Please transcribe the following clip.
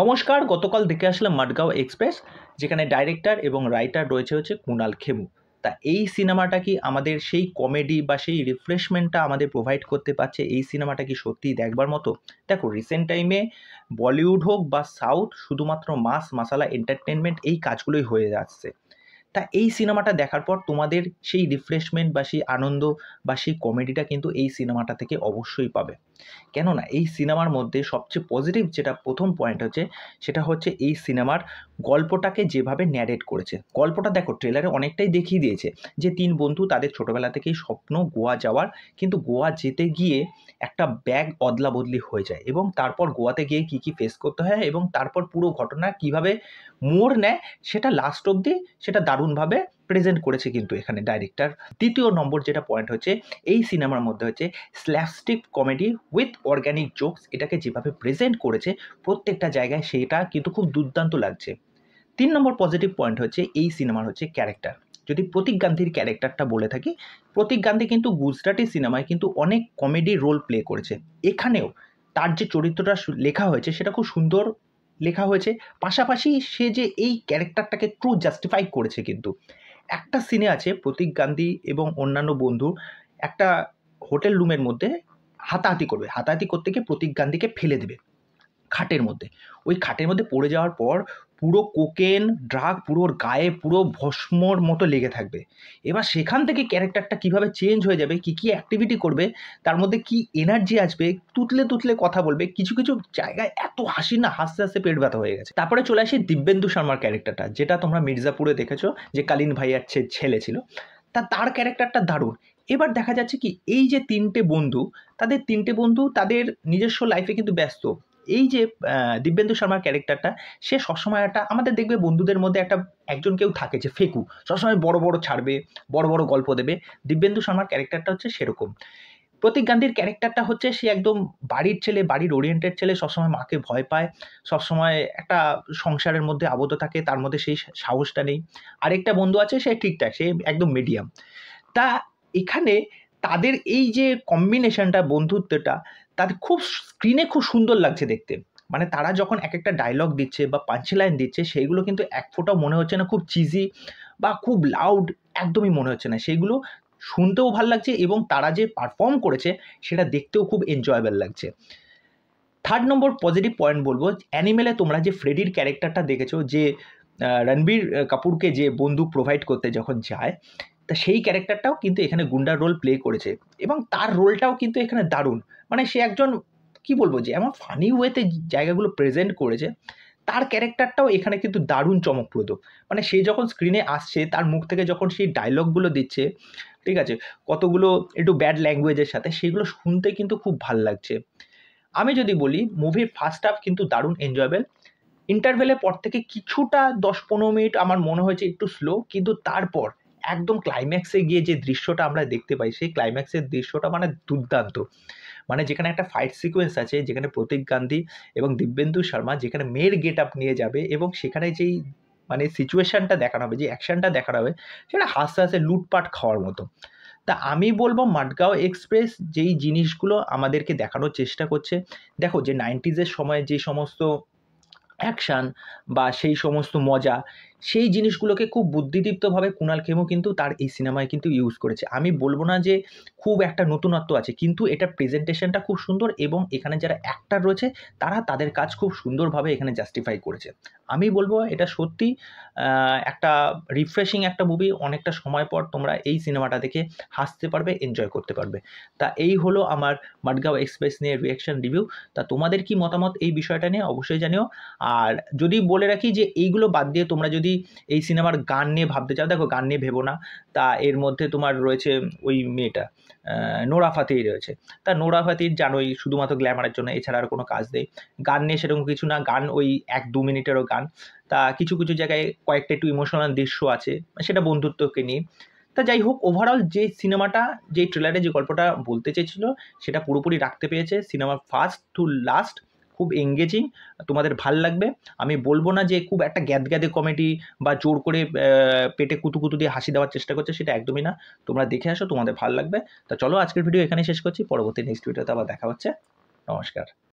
নমস্কার গতকাল দেখে আসলাম মাডগাঁও এক্সপ্রেস যেখানে ডাইরেক্টর এবং রাইটার রয়েছে হচ্ছে কুণাল খেমু তা এই সিনেমাটা কি আমাদের সেই কমেডি বা সেই রিফ্রেশমেন্টটা আমাদের প্রোভাইড করতে পারছে এই সিনেমাটা কি সত্যিই দেখবার মতো দেখো রিসেন্ট টাইমে বলিউড হোক বা সাউথ শুধুমাত্র মাস মাসালা এন্টারটেনমেন্ট এই কাজগুলোই হয়ে যাচ্ছে তা এই সিনেমাটা দেখার পর তোমাদের সেই রিফ্রেশমেন্ট বা সেই আনন্দ বা সেই কমেডিটা কিন্তু এই সিনেমাটা থেকে অবশ্যই পাবে কেননা এই সিনেমার মধ্যে সবচেয়ে পজিটিভ যেটা প্রথম পয়েন্ট হচ্ছে সেটা হচ্ছে এই সিনেমার গল্পটাকে যেভাবে ন্যারেট করেছে গল্পটা দেখো ট্রেলারে অনেকটাই দেখিয়ে দিয়েছে যে তিন বন্ধু তাদের ছোটোবেলা থেকেই স্বপ্ন গোয়া যাওয়ার কিন্তু গোয়া যেতে গিয়ে একটা ব্যাগ অদলা বদলি হয়ে যায় এবং তারপর গোয়াতে গিয়ে কী কী ফেস করতে হয় এবং তারপর পুরো ঘটনা কিভাবে মোড় নেয় সেটা লাস্ট অবধি সেটা দারুণ দারুণভাবে প্রেজেন্ট করেছে কিন্তু এখানে ডাইরেক্টর তৃতীয় নম্বর যেটা পয়েন্ট হচ্ছে এই সিনেমার মধ্যে হচ্ছে slapstick comedy with organic jokes এটাকে যেভাবে প্রেজেন্ট করেছে প্রত্যেকটা জায়গায় সেটা কিন্তু খুব দুর্দান্ত লাগছে তিন নম্বর পজিটিভ পয়েন্ট হচ্ছে এই সিনেমার হচ্ছে ক্যারেক্টার যদি প্রতীক গান্ধীর ক্যারেক্টারটা বলে থাকি প্রতীক গান্ধী কিন্তু গুজরাটি সিনেমায় কিন্তু অনেক কমেডি রোল প্লে করেছে এখানেও তার যে চরিত্রটা লেখা হয়েছে সেটা খুব সুন্দর লেখা হয়েছে পাশাপাশি সে যে এই ক্যারেক্টারটাকে ট্রু জাস্টিফাই করেছে কিন্তু একটা সিনে আছে প্রতীক গান্ধী এবং অন্যান্য বন্ধু একটা হোটেল রুমের মধ্যে হাতাহাতি করবে হাতাহাতি করতে গিয়ে প্রতীক গান্ধীকে ফেলে দেবে খাটের মধ্যে ওই খাটের মধ্যে পড়ে যাওয়ার পর পুরো কোকেন ড্রাগ পুরো গায়ে পুরো ভস্মর মতো লেগে থাকবে এবার সেখান থেকে ক্যারেক্টারটা কীভাবে চেঞ্জ হয়ে যাবে কী কী অ্যাক্টিভিটি করবে তার মধ্যে কি এনার্জি আসবে তুতলে তুতলে কথা বলবে কিছু কিছু জায়গায় এত হাসি না হাসতে হাসতে পেট ব্যথা হয়ে গেছে তারপরে চলে আসি দিব্যেন্দু শর্মার ক্যারেক্টারটা যেটা তোমরা মির্জাপুরে দেখেছো যে কালীন ভাইয়ার ছেলে ছিল তা তার ক্যারেক্টারটা দারুণ এবার দেখা যাচ্ছে কি এই যে তিনটে বন্ধু তাদের তিনটে বন্ধু তাদের নিজস্ব লাইফে কিন্তু ব্যস্ত এই যে দিব্যেন্দু শর্মার ক্যারেক্টারটা সে সবসময় একটা আমাদের দেখবে বন্ধুদের মধ্যে একটা একজন কেউ থাকে যে ফেকু সবসময় বড় বড় ছাড়বে বড় বড় গল্প দেবে দিব্যেন্দু শর্মার ক্যারেক্টারটা হচ্ছে সেরকম প্রতীক গান্ধীর ক্যারেক্টারটা হচ্ছে সে একদম বাড়ির ছেলে বাড়ির ওরিয়েন্টেড ছেলে সবসময় মাকে ভয় পায় সবসময় একটা সংসারের মধ্যে আবদ্ধ থাকে তার মধ্যে সেই সাহসটা নেই আরেকটা বন্ধু আছে সে ঠিকঠাক সে একদম মিডিয়াম তা এখানে তাদের এই যে কম্বিনেশনটা বন্ধুত্বটা তাদের খুব স্ক্রিনে খুব সুন্দর লাগছে দেখতে মানে তারা যখন এক একটা ডায়লগ দিচ্ছে বা পাঞ্চি লাইন দিচ্ছে সেইগুলো কিন্তু এক ফোটাও মনে হচ্ছে না খুব চিজি বা খুব লাউড একদমই মনে হচ্ছে না সেইগুলো শুনতেও ভাল লাগছে এবং তারা যে পারফর্ম করেছে সেটা দেখতেও খুব এনজয়েবল লাগছে থার্ড নম্বর পজিটিভ পয়েন্ট বলবো অ্যানিমেলে তোমরা যে ফ্রেডির ক্যারেক্টারটা দেখেছো যে রণবীর কাপুরকে যে বন্দুক প্রোভাইড করতে যখন যায় তা সেই ক্যারেক্টারটাও কিন্তু এখানে গুন্ডার রোল প্লে করেছে এবং তার রোলটাও কিন্তু এখানে দারুণ মানে সে একজন কি বলবো যে এমন ফানি ওয়েতে জায়গাগুলো প্রেজেন্ট করেছে তার ক্যারেক্টারটাও এখানে কিন্তু দারুণ চমকপ্রদ মানে সে যখন স্ক্রিনে আসছে তার মুখ থেকে যখন সেই ডায়লগগুলো দিচ্ছে ঠিক আছে কতগুলো একটু ব্যাড ল্যাঙ্গুয়েজের সাথে সেগুলো শুনতে কিন্তু খুব ভাল লাগছে আমি যদি বলি মুভির ফার্স্ট হাফ কিন্তু দারুণ এনজয়েবেল ইন্টারভেলের পর থেকে কিছুটা দশ পনেরো মিনিট আমার মনে হয়েছে একটু স্লো কিন্তু তারপর একদম ক্লাইম্যাক্সে গিয়ে যে দৃশ্যটা আমরা দেখতে পাই সেই ক্লাইম্যাক্সের দৃশ্যটা মানে দুর্দান্ত মানে যেখানে একটা ফাইট সিকোয়েন্স আছে যেখানে প্রতীক গান্ধী এবং দিব্যেন্দু শর্মা যেখানে মেয়ের গেট আপ নিয়ে যাবে এবং সেখানে যেই মানে সিচুয়েশানটা দেখানো হবে যে অ্যাকশানটা দেখানো হবে সেটা হাসতে হাসতে লুটপাট খাওয়ার মতো তা আমি বলবো মাডগাঁও এক্সপ্রেস যেই জিনিসগুলো আমাদেরকে দেখানোর চেষ্টা করছে দেখো যে নাইনটিজের সময় যে সমস্ত অ্যাকশান বা সেই সমস্ত মজা সেই জিনিসগুলোকে খুব বুদ্ধিদীপ্তভাবে কুণাল খেমু কিন্তু তার এই সিনেমায় কিন্তু ইউজ করেছে আমি বলবো না যে খুব একটা নতুনত্ব আছে কিন্তু এটা প্রেজেন্টেশনটা খুব সুন্দর এবং এখানে যারা অ্যাক্টার রয়েছে তারা তাদের কাজ খুব সুন্দরভাবে এখানে জাস্টিফাই করেছে আমি বলবো এটা সত্যি একটা রিফ্রেশিং একটা মুভি অনেকটা সময় পর তোমরা এই সিনেমাটা দেখে হাসতে পারবে এনজয় করতে পারবে তা এই হলো আমার মাডগাঁও এক্সপ্রেস নিয়ে রিয়াকশান রিভিউ তা তোমাদের কি মতামত এই বিষয়টা নিয়ে অবশ্যই জানিও আর যদি বলে রাখি যে এইগুলো বাদ দিয়ে তোমরা যদি এই সিনেমার গান নিয়ে ভাবতে চাও দেখো গান নিয়ে ভেবো না তা এর মধ্যে তোমার রয়েছে ওই মেয়েটা নোরা ফাতেই রয়েছে তা নোরা ফাতেই জানোই শুধুমাত্র গ্ল্যামারের জন্য এছাড়া আর কোনো কাজ নেই গান নিয়ে সেরকম কিছু না গান ওই এক দু মিনিটেরও গান তা কিছু কিছু জায়গায় কয়েকটা একটু ইমোশনাল দৃশ্য আছে সেটা বন্ধুত্বকে নিয়ে তা যাই হোক ওভারঅল যে সিনেমাটা যে ট্রেলারে যে গল্পটা বলতে চেয়েছিল সেটা পুরোপুরি রাখতে পেরেছে সিনেমা ফার্স্ট টু লাস্ট খুব এঙ্গেজিং তোমাদের ভাল লাগবে আমি বলবো না যে খুব একটা গ্যাদগ্যাদে কমেডি বা জোর করে পেটে কুতুকুতু দিয়ে হাসি দেওয়ার চেষ্টা করছে সেটা একদমই না তোমরা দেখে আসো তোমাদের ভাল লাগবে তা চলো আজকের ভিডিও এখানেই শেষ করছি পরবর্তী নেক্সট ভিডিওতে আবার দেখা হচ্ছে নমস্কার